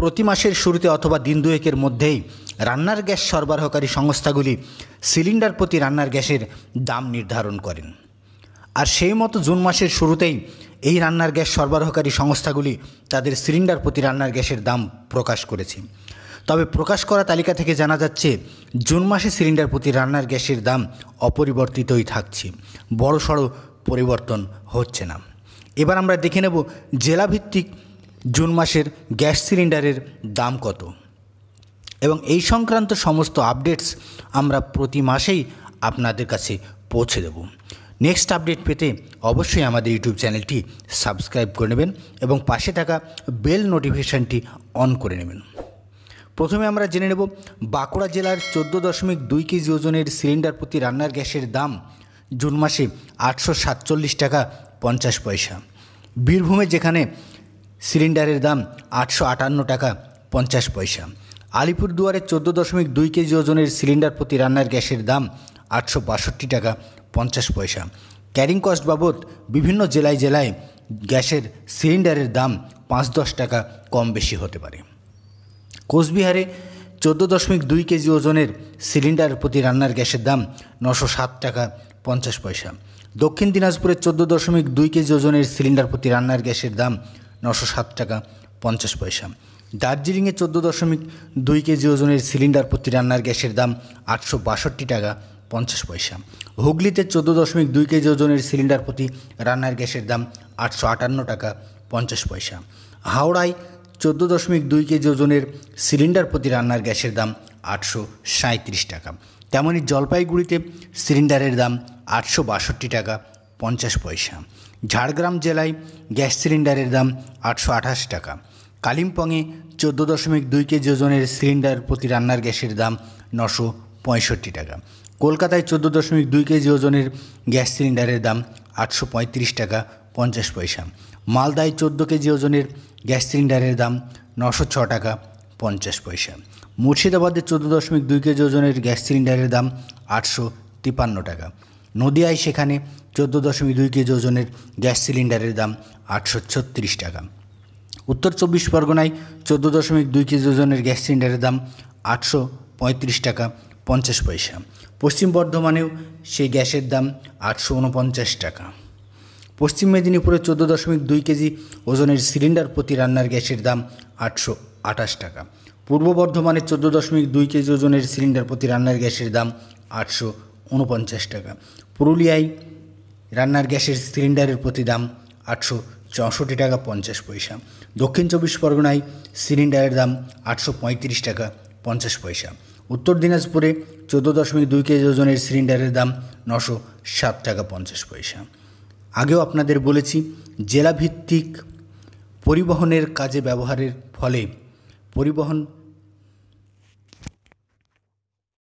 প্রতি মাসের শুরুতে অথবা দিন দুয়েকের মধ্যেই রান্নার গ্যাস সরবরাহকারী সংস্থাগুলি সিলিন্ডার প্রতি রান্নার গ্যাসের দাম নির্ধারণ করেন আর সেই মতো জুন মাসের শুরুতেই এই রান্নার গ্যাস সরবরাহকারী সংস্থাগুলি তাদের সিলিন্ডার প্রতি রান্নার গ্যাসের দাম প্রকাশ করেছে তবে প্রকাশ করা তালিকা থেকে জানা যাচ্ছে জুন মাসে সিলিন্ডার প্রতি রান্নার গ্যাসের দাম অপরিবর্তিতই থাকছে বড়সড় পরিবর্তন হচ্ছে না এবার আমরা দেখে নেব জেলাভিত্তিক জুন মাসের গ্যাস সিলিন্ডারের দাম কত এবং এই সংক্রান্ত সমস্ত আপডেটস আমরা প্রতি মাসেই আপনাদের কাছে পৌঁছে দেব নেক্সট আপডেট পেতে অবশ্যই আমাদের ইউটিউব চ্যানেলটি সাবস্ক্রাইব করে নেবেন এবং পাশে থাকা বেল নোটিফিকেশানটি অন করে নেবেন প্রথমে আমরা জেনে নেব বাঁকুড়া জেলার চোদ্দো দশমিক দুই কেজি ওজনের সিলিন্ডার প্রতি রান্নার গ্যাসের দাম জুন মাসে আটশো সাতচল্লিশ টাকা পঞ্চাশ পয়সা বীরভূমে যেখানে সিলিন্ডারের দাম আটশো আটান্ন টাকা পঞ্চাশ পয়সা আলিপুরদুয়ারে চোদ্দো দশমিক দুই কেজি ওজনের সিলিন্ডার প্রতি রান্নার গ্যাসের দাম আটশো বাষট্টি টাকা পঞ্চাশ পয়সা ক্যারিং কস্ট বাবদ বিভিন্ন জেলায় জেলায় গ্যাসের সিলিন্ডারের দাম পাঁচ দশ টাকা কম বেশি হতে পারে কোচবিহারে চোদ্দো দশমিক দুই কেজি ওজনের সিলিন্ডার প্রতি রান্নার গ্যাসের দাম নশো সাত টাকা পঞ্চাশ পয়সা দক্ষিণ দিনাজপুরে চোদ্দ দশমিক দুই কেজি ওজনের সিলিন্ডার প্রতি রান্নার গ্যাসের দাম নশো সাত টাকা পঞ্চাশ পয়সা দার্জিলিংয়ে চোদ্দ দশমিক দুই কেজি ওজনের সিলিন্ডার প্রতি রান্নার গ্যাসের দাম আটশো বাষট্টি টাকা পঞ্চাশ পয়সা হুগলিতে চোদ্দ দশমিক দুই কেজি ওজনের সিলিন্ডার প্রতি রান্নার গ্যাসের দাম আটশো আটান্ন টাকা পঞ্চাশ পয়সা হাওড়ায় চোদ্দ দশমিক দুই কেজি ওজনের সিলিন্ডার প্রতি রান্নার গ্যাসের দাম আটশো সাঁত্রিশ টাকা তেমনই জলপাইগুড়িতে সিলিন্ডারের দাম আটশো বাষট্টি টাকা পঞ্চাশ পয়সা ঝাড়গ্রাম জেলায় গ্যাস সিলিন্ডারের দাম আটশো আঠাশ টাকা কালিম্পংয়ে চোদ্দ দশমিক দুই কেজি ওজনের সিলিন্ডার প্রতি রান্নার গ্যাসের দাম নশো পঁয়ষট্টি টাকা কলকাতায় চোদ্দ দশমিক দুই কেজি ওজনের গ্যাস সিলিন্ডারের দাম আটশো পঁয়ত্রিশ টাকা পঞ্চাশ পয়সা মালদায় চোদ্দ কেজি ওজনের গ্যাস সিলিন্ডারের দাম নশো ছ টাকা পঞ্চাশ পয়সা মুর্শিদাবাদে চোদ্দো দশমিক দুই কেজি ওজনের গ্যাস সিলিন্ডারের দাম আটশো তিপান্ন টাকা নদিয়ায় সেখানে চোদ্দো দশমিক দুই কেজি ওজনের গ্যাস সিলিন্ডারের দাম আটশো ছত্রিশ টাকা উত্তর চব্বিশ পরগনায় চোদ্দো দশমিক দুই কেজি ওজনের গ্যাস সিলিন্ডারের দাম আটশো পঁয়ত্রিশ টাকা পঞ্চাশ পয়সা পশ্চিম বর্ধমানেও সেই গ্যাসের দাম আটশো উনপঞ্চাশ টাকা পশ্চিম মেদিনীপুরে চোদ্দো দশমিক দুই কেজি ওজনের সিলিন্ডার প্রতি রান্নার গ্যাসের দাম আটশো আঠাশ টাকা পূর্ব বর্ধমানে চোদ্দো দশমিক দুই কেজি ওজনের সিলিন্ডার প্রতি রান্নার গ্যাসের দাম আটশো উনপঞ্চাশ টাকা পুরুলিয়ায় রান্নার গ্যাসের সিলিন্ডারের প্রতি দাম আটশো চৌষট্টি টাকা পঞ্চাশ পয়সা দক্ষিণ চব্বিশ পরগনায় সিলিন্ডারের দাম আটশো পঁয়ত্রিশ টাকা পঞ্চাশ পয়সা উত্তর দিনাজপুরে চোদ্দো দশমিক দুই কেজি ওজনের সিলিন্ডারের দাম নশো সাত টাকা পঞ্চাশ পয়সা আগেও আপনাদের বলেছি জেলাভিত্তিক পরিবহনের কাজে ব্যবহারের ফলে পরিবহন